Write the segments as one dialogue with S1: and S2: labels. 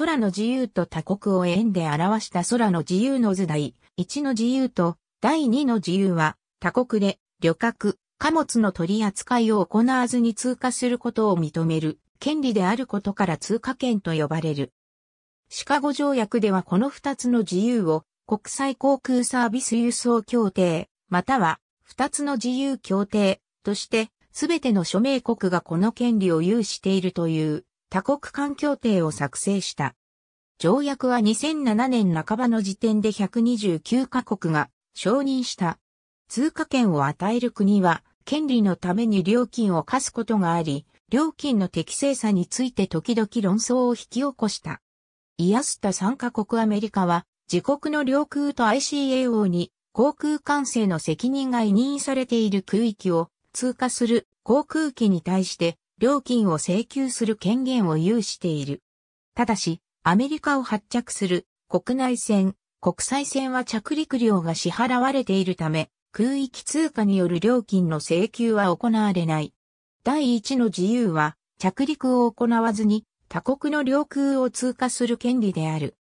S1: 空の自由と他国を円で表した空の自由の図第1の自由と第2の自由は他国で旅客、貨物の取り扱いを行わずに通過することを認める権利であることから通過権と呼ばれる。シカゴ条約ではこの2つの自由を国際航空サービス輸送協定、または2つの自由協定として全ての諸名国がこの権利を有しているという他国間協定を作成した。条約は2007年半ばの時点で129カ国が承認した。通貨権を与える国は、権利のために料金を課すことがあり、料金の適正さについて時々論争を引き起こした。イアスタ3カ国アメリカは、自国の領空と ICAO に航空管制の責任が委任されている空域を通過する航空機に対して料金を請求する権限を有している。ただし、アメリカを発着する国内線、国際線は着陸料が支払われているため、空域通貨による料金の請求は行われない。第一の自由は、着陸を行わずに他国の領空を通過する権利である。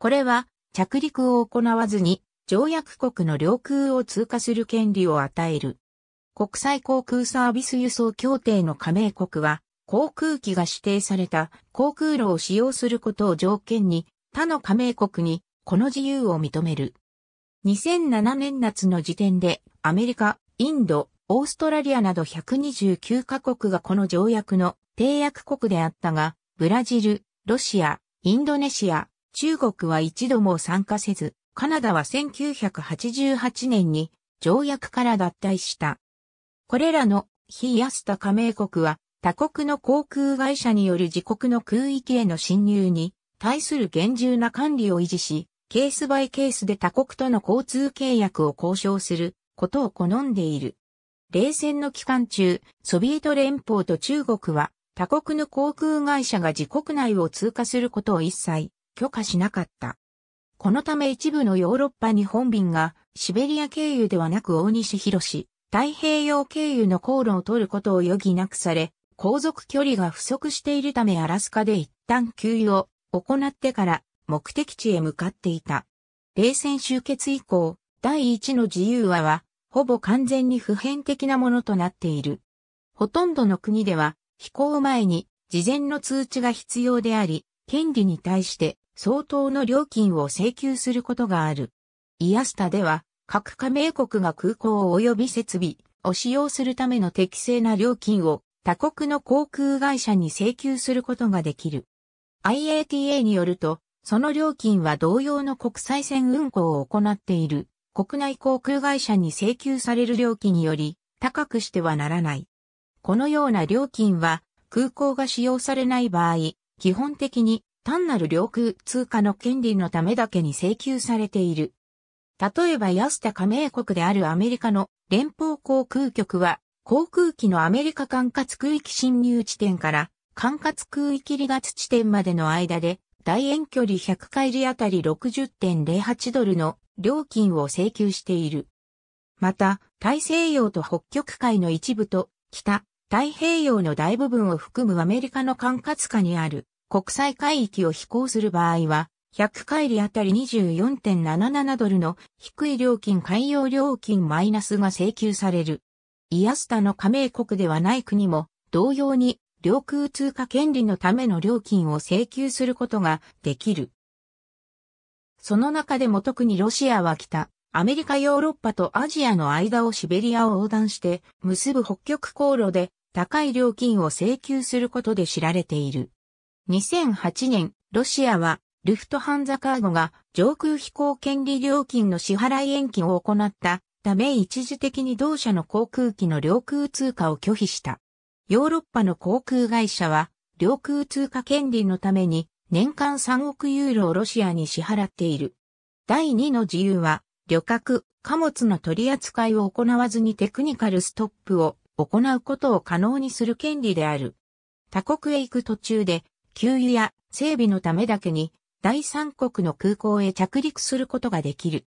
S1: これは、着陸を行わずに条約国の領空を通過する権利を与える。国際航空サービス輸送協定の加盟国は、航空機が指定された航空路を使用することを条件に、他の加盟国にこの自由を認める。2007年夏の時点で、アメリカ、インド、オーストラリアなど129カ国がこの条約の締約国であったが、ブラジル、ロシア、インドネシア、中国は一度も参加せず、カナダは1988年に条約から脱退した。これらの非安田加盟国は他国の航空会社による自国の空域への侵入に対する厳重な管理を維持し、ケースバイケースで他国との交通契約を交渉することを好んでいる。冷戦の期間中、ソビエト連邦と中国は他国の航空会社が自国内を通過することを一切許可しなかった。このため一部のヨーロッパ日本便がシベリア経由ではなく大西広し、太平洋経由の航路を取ることを余儀なくされ、航続距離が不足しているためアラスカで一旦給油を行ってから目的地へ向かっていた。冷戦終結以降、第一の自由和は、ほぼ完全に普遍的なものとなっている。ほとんどの国では、飛行前に事前の通知が必要であり、権利に対して相当の料金を請求することがある。イアスタでは、各加盟国が空港及び設備を使用するための適正な料金を他国の航空会社に請求することができる。IATA によると、その料金は同様の国際線運航を行っている国内航空会社に請求される料金より高くしてはならない。このような料金は空港が使用されない場合、基本的に単なる領空通貨の権利のためだけに請求されている。例えば安田加盟国であるアメリカの連邦航空局は航空機のアメリカ管轄区域侵入地点から管轄空域離脱地点までの間で、大遠距離100回りあたり60.08ドルの料金を請求している。また、大西洋と北極海の一部と北、太平洋の大部分を含むアメリカの管轄下にある国際海域を飛行する場合は、100回りあたり24.77ドルの低い料金海洋料金マイナスが請求される。イアスタの加盟国ではない国も、同様に、領空通過権利のための料金を請求することができる。その中でも特にロシアは北、アメリカヨーロッパとアジアの間をシベリアを横断して結ぶ北極航路で高い料金を請求することで知られている。2008年、ロシアはルフトハンザカーゴが上空飛行権利料金の支払い延期を行ったため一時的に同社の航空機の領空通過を拒否した。ヨーロッパの航空会社は、領空通過権利のために年間3億ユーロをロシアに支払っている。第2の自由は、旅客、貨物の取り扱いを行わずにテクニカルストップを行うことを可能にする権利である。他国へ行く途中で、給油や整備のためだけに、第三国の空港へ着陸することができる。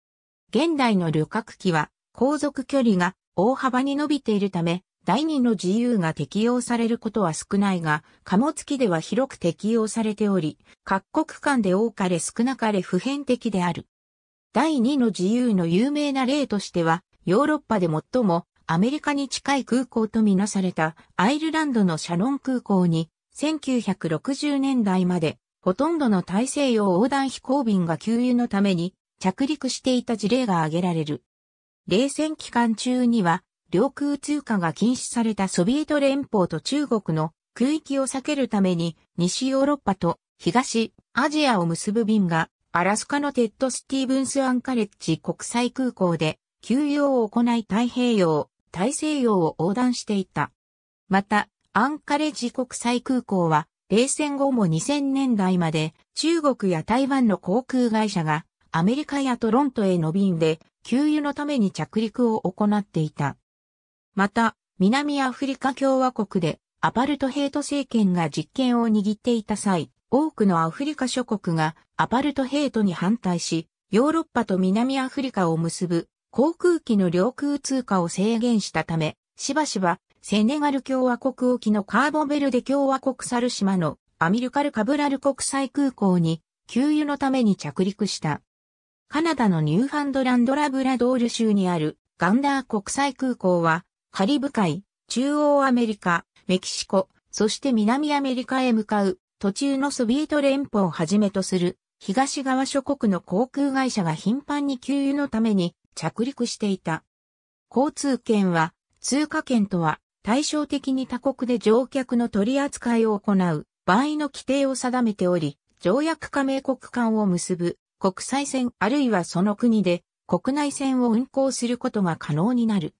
S1: 現代の旅客機は、航続距離が大幅に伸びているため、第2の自由が適用されることは少ないが、貨物機では広く適用されており、各国間で多かれ少なかれ普遍的である。第2の自由の有名な例としては、ヨーロッパで最もアメリカに近い空港とみなされたアイルランドのシャノン空港に1960年代までほとんどの大西洋横断飛行便が給油のために着陸していた事例が挙げられる。冷戦期間中には、領空通過が禁止されたソビエト連邦と中国の空域を避けるために、西ヨーロッパと東アジアを結ぶ便が、アラスカのテッド・スティーブンス・アンカレッジ国際空港で、休養を行い太平洋、大西洋を横断していた。また、アンカレッジ国際空港は、冷戦後も2000年代まで中国や台湾の航空会社がアメリカやトロントへの便で給油のために着陸を行っていた。また、南アフリカ共和国でアパルトヘイト政権が実権を握っていた際、多くのアフリカ諸国がアパルトヘイトに反対し、ヨーロッパと南アフリカを結ぶ航空機の領空通過を制限したため、しばしばセネガル共和国沖のカーボベルデ共和国サル島のアミルカル・カブラル国際空港に給油のために着陸した。カナダのニューファンドランドラブラドール州にあるガンダー国際空港は、カリブ海、中央アメリカ、メキシコ、そして南アメリカへ向かう途中のソビエト連邦をはじめとする東側諸国の航空会社が頻繁に給油のために着陸していた。交通券は通貨券とは対照的に他国で乗客の取り扱いを行う場合の規定を定めており、条約加盟国間を結ぶ国際線あるいはその国で国内線を運行することが可能になる。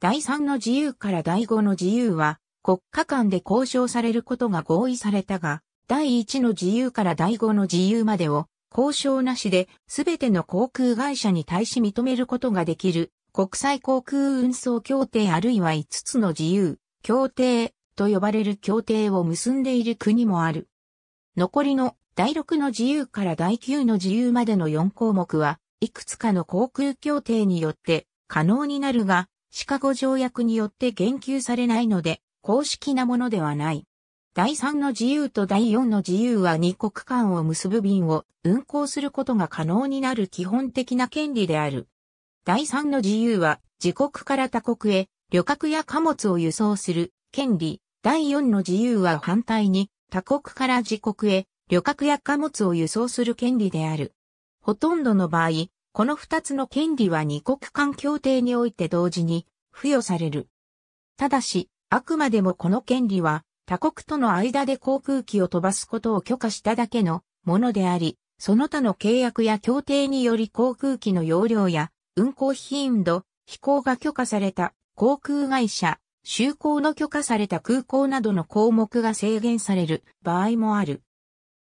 S1: 第3の自由から第5の自由は国家間で交渉されることが合意されたが、第1の自由から第5の自由までを交渉なしで全ての航空会社に対し認めることができる国際航空運送協定あるいは5つの自由協定と呼ばれる協定を結んでいる国もある。残りの第6の自由から第9の自由までの4項目は、いくつかの航空協定によって可能になるが、シカゴ条約によって言及されないので、公式なものではない。第3の自由と第4の自由は2国間を結ぶ便を運航することが可能になる基本的な権利である。第3の自由は自国から他国へ旅客や貨物を輸送する権利。第4の自由は反対に他国から自国へ旅客や貨物を輸送する権利である。ほとんどの場合、この二つの権利は二国間協定において同時に付与される。ただし、あくまでもこの権利は他国との間で航空機を飛ばすことを許可しただけのものであり、その他の契約や協定により航空機の容量や運航頻度、飛行が許可された航空会社、就航の許可された空港などの項目が制限される場合もある。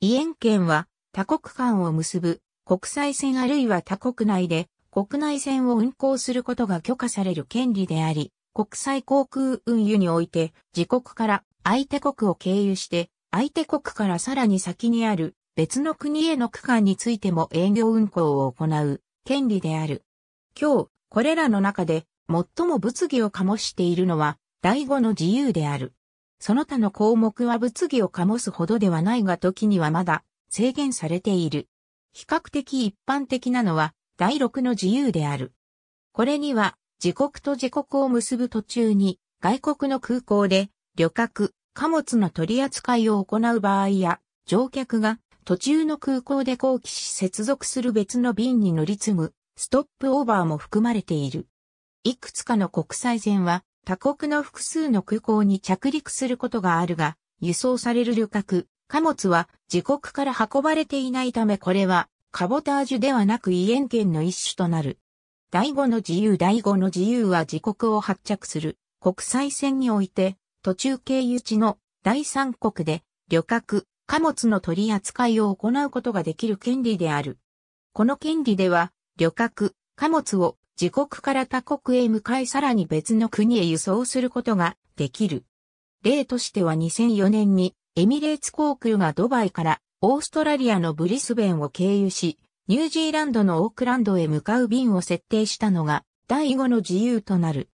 S1: イ炎権は他国間を結ぶ国際線あるいは他国内で国内線を運航することが許可される権利であり、国際航空運輸において自国から相手国を経由して相手国からさらに先にある別の国への区間についても営業運行を行う権利である。今日、これらの中で最も物議を醸しているのは第5の自由である。その他の項目は物議を醸すほどではないが時にはまだ制限されている。比較的一般的なのは第六の自由である。これには自国と自国を結ぶ途中に外国の空港で旅客、貨物の取り扱いを行う場合や乗客が途中の空港で後期し接続する別の便に乗り継ぐストップオーバーも含まれている。いくつかの国際線は他国の複数の空港に着陸することがあるが、輸送される旅客、貨物は自国から運ばれていないためこれはカボタージュではなく異縁権の一種となる。第五の自由第五の自由は自国を発着する国際線において途中経由地の第三国で旅客、貨物の取り扱いを行うことができる権利である。この権利では旅客、貨物を自国から他国へ向かいさらに別の国へ輸送することができる。例としては2004年にエミレーツ航空がドバイからオーストラリアのブリスベンを経由し、ニュージーランドのオークランドへ向かう便を設定したのが第5の自由となる。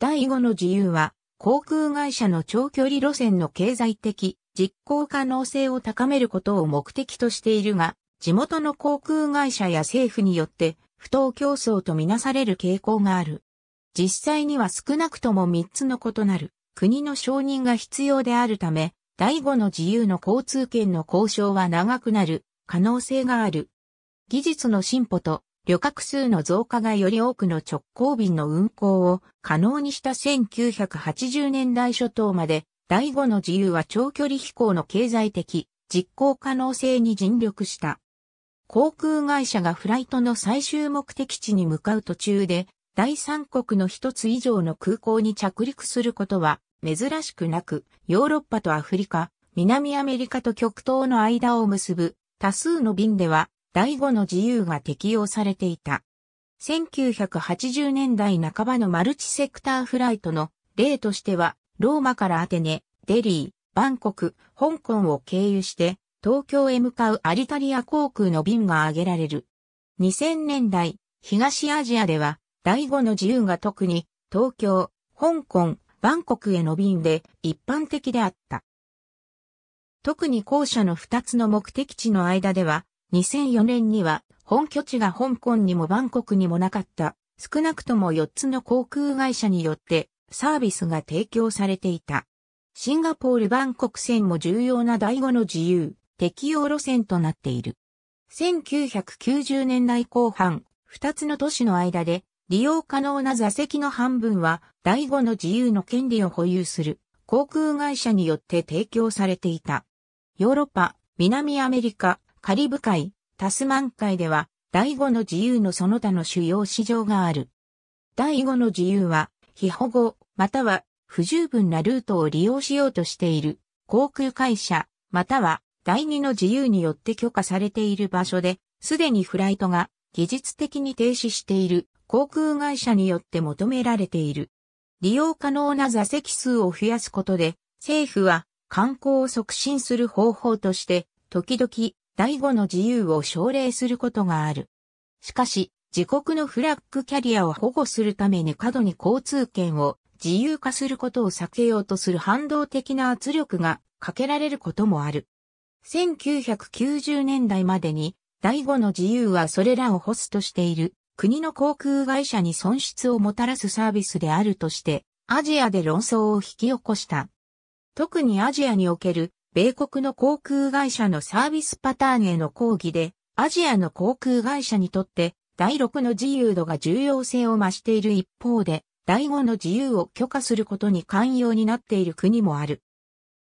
S1: 第5の自由は航空会社の長距離路線の経済的実行可能性を高めることを目的としているが、地元の航空会社や政府によって不当競争とみなされる傾向がある。実際には少なくとも3つの異なる国の承認が必要であるため、第五の自由の交通権の交渉は長くなる可能性がある。技術の進歩と旅客数の増加がより多くの直行便の運行を可能にした1980年代初頭まで第五の自由は長距離飛行の経済的実行可能性に尽力した。航空会社がフライトの最終目的地に向かう途中で、第三国の一つ以上の空港に着陸することは珍しくなく、ヨーロッパとアフリカ、南アメリカと極東の間を結ぶ多数の便では第五の自由が適用されていた。1980年代半ばのマルチセクターフライトの例としては、ローマからアテネ、デリー、バンコク、香港を経由して、東京へ向かうアリタリア航空の便が挙げられる。2000年代、東アジアでは、第5の自由が特に、東京、香港、バンコクへの便で一般的であった。特に後者の2つの目的地の間では、2004年には本拠地が香港にもバンコクにもなかった、少なくとも4つの航空会社によってサービスが提供されていた。シンガポール・バンコク線も重要な第5の自由、適用路線となっている。1990年代後半、2つの都市の間で利用可能な座席の半分は第5の自由の権利を保有する航空会社によって提供されていた。ヨーロッパ、南アメリカ、カリブ海、タスマン海では第5の自由のその他の主要市場がある。第5の自由は非保護または不十分なルートを利用しようとしている航空会社または第2の自由によって許可されている場所で、すでにフライトが技術的に停止している航空会社によって求められている。利用可能な座席数を増やすことで、政府は観光を促進する方法として、時々第5の自由を奨励することがある。しかし、自国のフラッグキャリアを保護するために過度に交通権を自由化することを避けようとする反動的な圧力がかけられることもある。1990年代までに、第五の自由はそれらをホストしている国の航空会社に損失をもたらすサービスであるとして、アジアで論争を引き起こした。特にアジアにおける米国の航空会社のサービスパターンへの抗議で、アジアの航空会社にとって第六の自由度が重要性を増している一方で、第五の自由を許可することに寛容になっている国もある。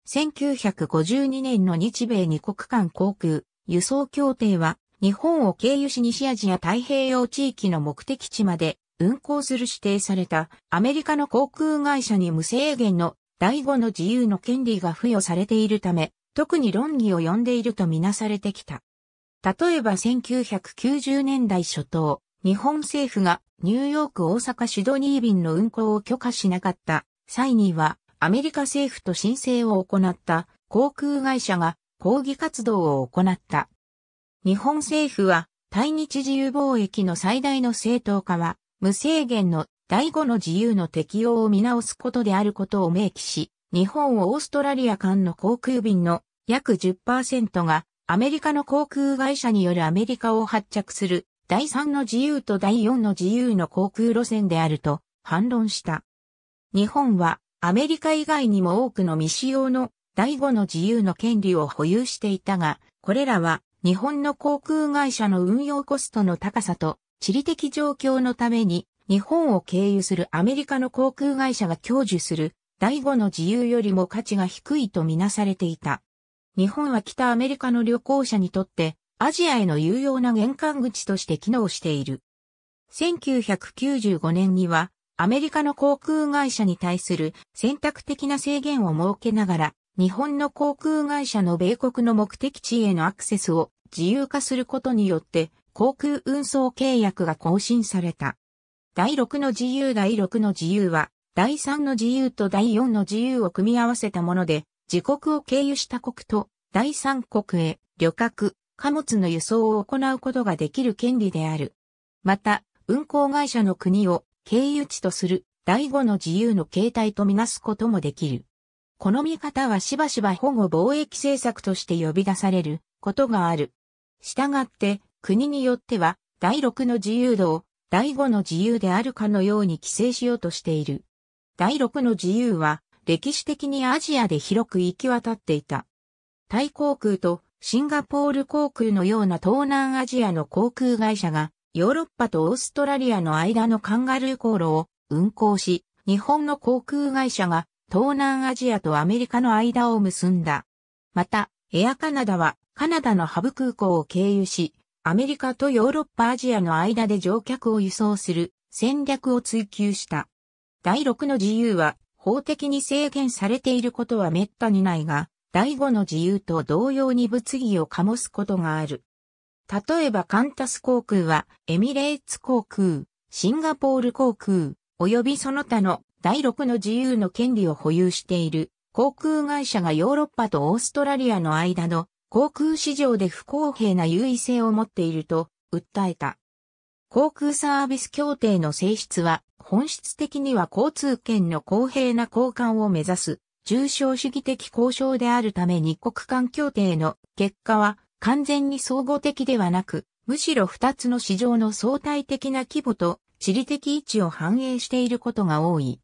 S1: 1952年の日米二国間航空輸送協定は日本を経由し西アジア太平洋地域の目的地まで運航する指定されたアメリカの航空会社に無制限の第五の自由の権利が付与されているため、特に論議を呼んでいるとみなされてきた。例えば1990年代初頭、日本政府がニューヨーク大阪シドニー便の運航を許可しなかった際にはアメリカ政府と申請を行った航空会社が抗議活動を行った。日本政府は対日自由貿易の最大の正当化は無制限の第5の自由の適用を見直すことであることを明記し、日本をオーストラリア間の航空便の約10%がアメリカの航空会社によるアメリカを発着する第3の自由と第4の自由の航空路線であると反論した。日本はアメリカ以外にも多くの未使用の第五の自由の権利を保有していたが、これらは日本の航空会社の運用コストの高さと地理的状況のために日本を経由するアメリカの航空会社が享受する第五の自由よりも価値が低いとみなされていた。日本は北アメリカの旅行者にとってアジアへの有用な玄関口として機能している。1995年にはアメリカの航空会社に対する選択的な制限を設けながら、日本の航空会社の米国の目的地へのアクセスを自由化することによって、航空運送契約が更新された。第6の自由第6の自由は、第3の自由と第4の自由を組み合わせたもので、自国を経由した国と第3国へ旅客、貨物の輸送を行うことができる権利である。また、運航会社の国を経由地とする第五の自由の形態とみなすこともできる。この見方はしばしば保護貿易政策として呼び出されることがある。したがって国によっては第六の自由度を第五の自由であるかのように規制しようとしている。第六の自由は歴史的にアジアで広く行き渡っていた。タイ航空とシンガポール航空のような東南アジアの航空会社がヨーロッパとオーストラリアの間のカンガルー航路を運航し、日本の航空会社が東南アジアとアメリカの間を結んだ。また、エアカナダはカナダのハブ空港を経由し、アメリカとヨーロッパアジアの間で乗客を輸送する戦略を追求した。第6の自由は法的に制限されていることは滅多にないが、第5の自由と同様に物議を醸すことがある。例えばカンタス航空は、エミレーツ航空、シンガポール航空、及びその他の第6の自由の権利を保有している航空会社がヨーロッパとオーストラリアの間の航空市場で不公平な優位性を持っていると訴えた。航空サービス協定の性質は本質的には交通権の公平な交換を目指す重症主義的交渉であるため日国間協定の結果は完全に総合的ではなく、むしろ二つの市場の相対的な規模と地理的位置を反映していることが多い。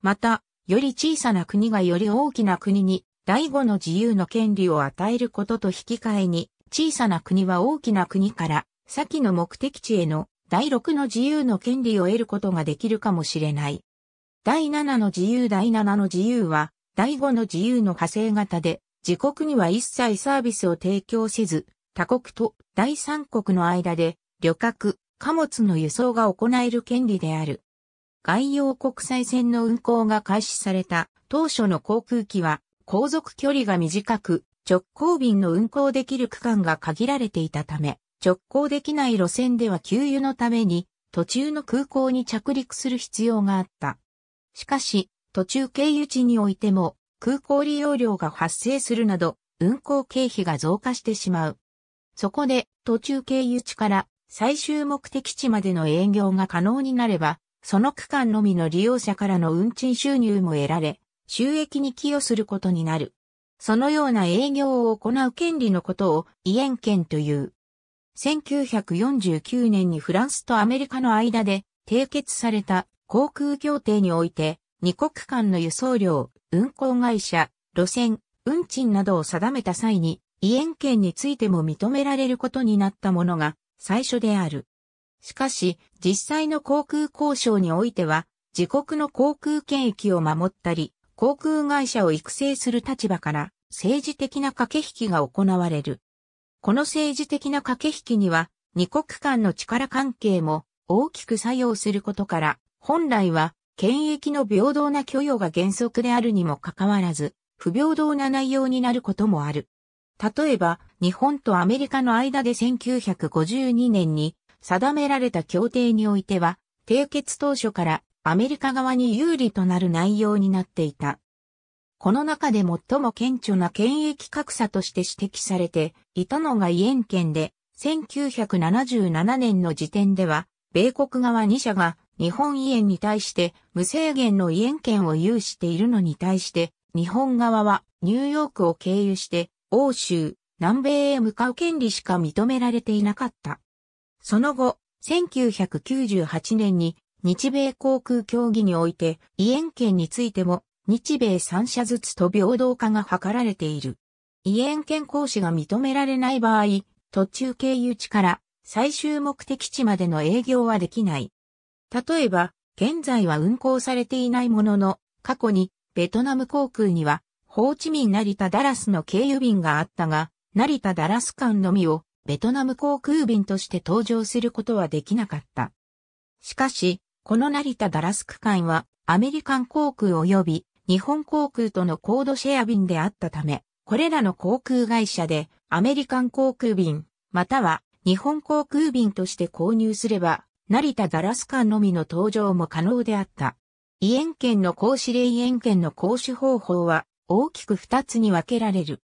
S1: また、より小さな国がより大きな国に第五の自由の権利を与えることと引き換えに、小さな国は大きな国から先の目的地への第6の自由の権利を得ることができるかもしれない。第7の自由第7の自由は、第五の自由の派生型で、自国には一切サービスを提供せず、他国と第三国の間で旅客、貨物の輸送が行える権利である。外洋国際線の運航が開始された当初の航空機は航続距離が短く直行便の運航できる区間が限られていたため直行できない路線では給油のために途中の空港に着陸する必要があった。しかし途中経由地においても空港利用料が発生するなど、運航経費が増加してしまう。そこで、途中経由地から最終目的地までの営業が可能になれば、その区間のみの利用者からの運賃収入も得られ、収益に寄与することになる。そのような営業を行う権利のことを、異縁権という。1949年にフランスとアメリカの間で締結された航空協定において、二国間の輸送量、運行会社、路線、運賃などを定めた際に、異縁権についても認められることになったものが最初である。しかし、実際の航空交渉においては、自国の航空権益を守ったり、航空会社を育成する立場から政治的な駆け引きが行われる。この政治的な駆け引きには、二国間の力関係も大きく作用することから、本来は権益の平等な許容が原則であるにもかかわらず、不平等な内容になることもある。例えば、日本とアメリカの間で1952年に定められた協定においては、締結当初からアメリカ側に有利となる内容になっていた。この中で最も顕著な権益格差として指摘されていたのがイエンで、1977年の時点では、米国側2社が日本イエンに対して無制限のイエン権を有しているのに対して、日本側はニューヨークを経由して欧州、南米へ向かう権利しか認められていなかった。その後、1998年に日米航空協議において、イエン権についても日米3社ずつと平等化が図られている。イエン権行使が認められない場合、途中経由地から最終目的地までの営業はできない。例えば、現在は運行されていないものの、過去にベトナム航空には、ホーチミン成田ダラスの経由便があったが、成田ダラス間のみをベトナム航空便として登場することはできなかった。しかし、この成田ダラス区間はアメリカン航空及び日本航空とのコードシェア便であったため、これらの航空会社でアメリカン航空便、または日本航空便として購入すれば、成田ダラス間のみの登場も可能であった。イ炎権の行使令イエの行使方法は大きく二つに分けられる。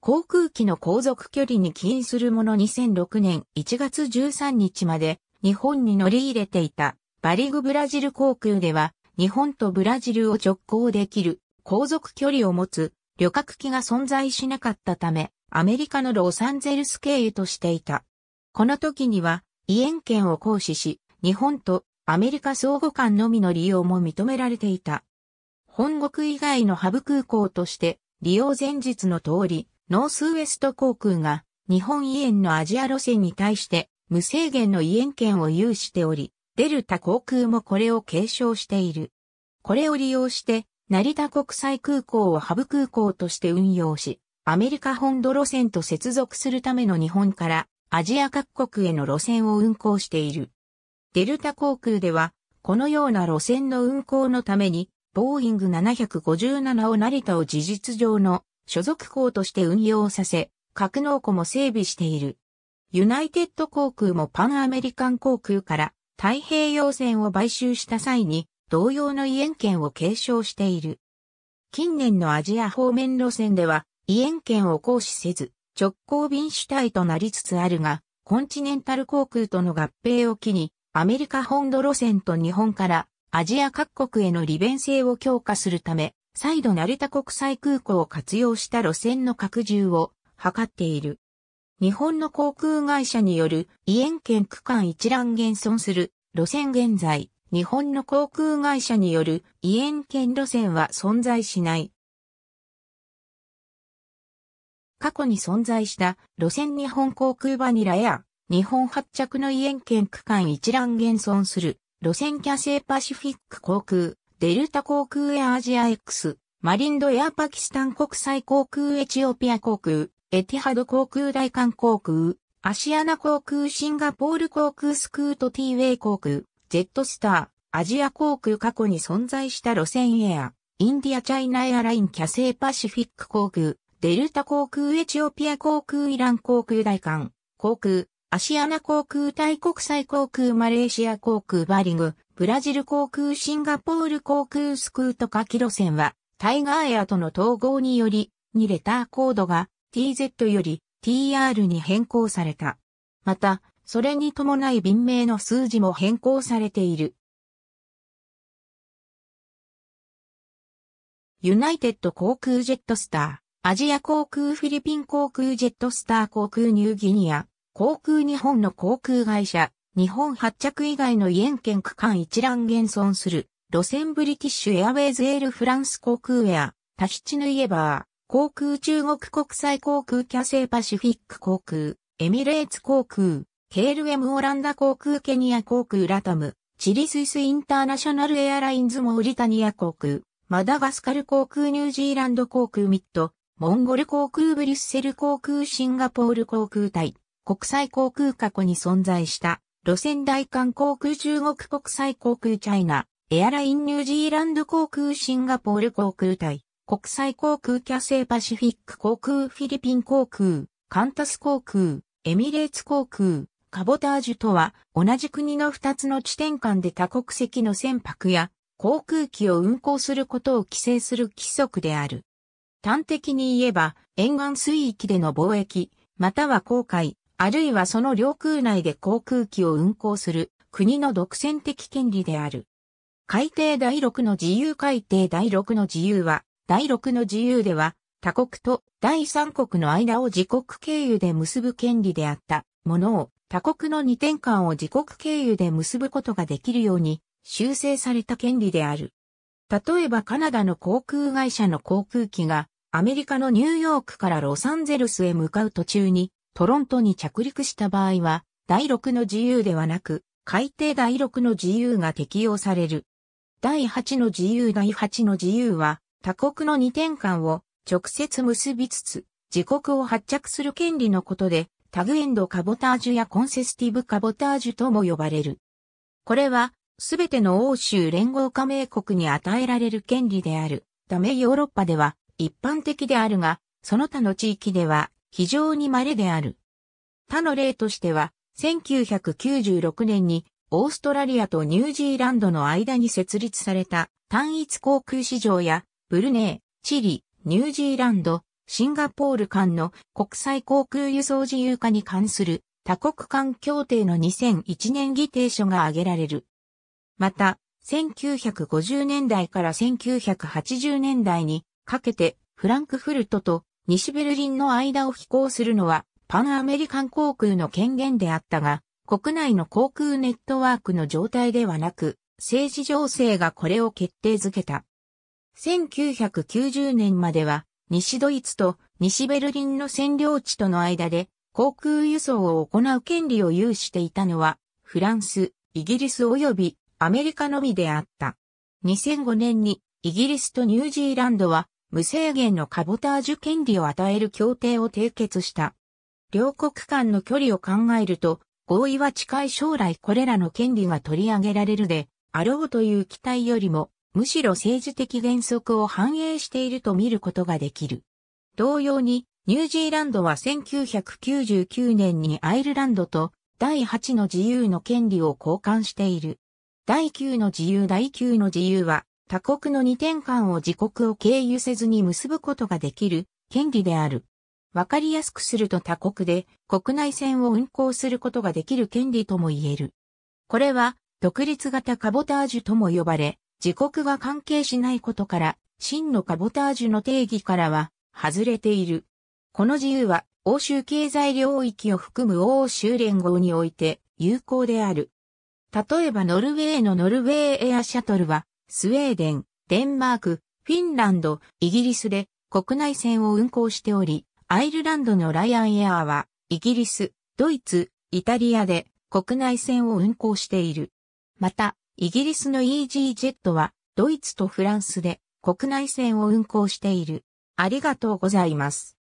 S1: 航空機の航続距離に起因するもの2006年1月13日まで日本に乗り入れていたバリグブラジル航空では日本とブラジルを直行できる航続距離を持つ旅客機が存在しなかったためアメリカのロサンゼルス経由としていた。この時には委縁権を行使し、日本とアメリカ相互間のみの利用も認められていた。本国以外のハブ空港として、利用前日の通り、ノースウエスト航空が日本委縁のアジア路線に対して無制限の委縁権を有しており、デルタ航空もこれを継承している。これを利用して、成田国際空港をハブ空港として運用し、アメリカ本土路線と接続するための日本からアジア各国への路線を運行している。デルタ航空では、このような路線の運行のために、ボーイング757を成田を事実上の所属校として運用させ、格納庫も整備している。ユナイテッド航空もパンアメリカン航空から太平洋線を買収した際に同様の遺エ権を継承している。近年のアジア方面路線では遺エ権を行使せず、直行便主体となりつつあるが、コンチネンタル航空との合併を機に、アメリカ本土路線と日本からアジア各国への利便性を強化するため、再度成田国際空港を活用した路線の拡充を図っている。日本の航空会社による、異エ圏区間一覧現存する路線現在、日本の航空会社による異エ圏路線は存在しない。過去に存在した路線日本航空バニラエア、日本発着の異変圏区間一覧現存する路線キャセイパシフィック航空、デルタ航空エアアジア X、マリンドエアパキスタン国際航空エチオピア航空、エティハド航空大韓航空、アシアナ航空シンガポール航空スクートティーウェイ航空、ジェットスター、アジア航空過去に存在した路線エア、インディアチャイナエアラインキャセイパシフィック航空、デルタ航空エチオピア航空イラン航空大韓航空アシアナ航空大国際航空マレーシア航空バリング、ブラジル航空シンガポール航空スクートカキ路線は、タイガーエアとの統合により、2レターコードが TZ より TR に変更された。また、それに伴い便名の数字も変更されている。ユナイテッド航空ジェットスター。アジア航空フィリピン航空ジェットスター航空ニューギニア、航空日本の航空会社、日本発着以外のケ県区間一覧現存する、路線ブリティッシュエアウェイズエールフランス航空エア、タヒチヌイエバー、航空中国国際航空キャセイパシフィック航空、エミレーツ航空、KLM オランダ航空ケニア航空ラタム、チリスイスインターナショナルエアラインズモーリタニア航空、マダガスカル航空ニュージーランド航空ミッド、モンゴル航空ブリュッセル航空シンガポール航空隊、国際航空過去に存在した、路線大韓航空中国国際航空チャイナ、エアラインニュージーランド航空シンガポール航空隊、国際航空キャセイパシフィック航空フィリピン航空、カンタス航空、エミレーツ航空、カボタージュとは同じ国の2つの地点間で多国籍の船舶や航空機を運航することを規制する規則である。端的に言えば、沿岸水域での貿易、または航海、あるいはその領空内で航空機を運航する国の独占的権利である。海底第6の自由海底第6の自由は、第6の自由では、他国と第三国の間を自国経由で結ぶ権利であったものを他国の2点間を自国経由で結ぶことができるように修正された権利である。例えばカナダの航空会社の航空機がアメリカのニューヨークからロサンゼルスへ向かう途中に、トロントに着陸した場合は、第6の自由ではなく、海底第6の自由が適用される。第8の自由第8の自由は、他国の2点間を直接結びつつ、自国を発着する権利のことで、タグエンドカボタージュやコンセスティブカボタージュとも呼ばれる。これは、すべての欧州連合加盟国に与えられる権利である。ためヨーロッパでは、一般的であるが、その他の地域では非常に稀である。他の例としては、1996年にオーストラリアとニュージーランドの間に設立された単一航空市場やブルネー、チリ、ニュージーランド、シンガポール間の国際航空輸送自由化に関する多国間協定の2001年議定書が挙げられる。また、1950年代から1980年代にかけてフランクフルトと西ベルリンの間を飛行するのはパンアメリカン航空の権限であったが、国内の航空ネットワークの状態ではなく、政治情勢がこれを決定づけた。1990年までは、西ドイツと西ベルリンの占領地との間で航空輸送を行う権利を有していたのは、フランス、イギリス及びアメリカのみであった。2005年にイギリスとニュージーランドは無制限のカボタージュ権利を与える協定を締結した。両国間の距離を考えると、合意は近い将来これらの権利が取り上げられるで、あろうという期待よりも、むしろ政治的原則を反映していると見ることができる。同様に、ニュージーランドは1999年にアイルランドと第8の自由の権利を交換している。第9の自由第9の自由は他国の二点間を自国を経由せずに結ぶことができる権利である。わかりやすくすると他国で国内線を運行することができる権利とも言える。これは独立型カボタージュとも呼ばれ、自国が関係しないことから真のカボタージュの定義からは外れている。この自由は欧州経済領域を含む欧州連合において有効である。例えばノルウェーのノルウェーエアシャトルはスウェーデン、デンマーク、フィンランド、イギリスで国内線を運行しており、アイルランドのライアンエアーは、イギリス、ドイツ、イタリアで国内線を運行している。また、イギリスの e s ジェットは、ドイツとフランスで国内線を運行している。ありがとうございます。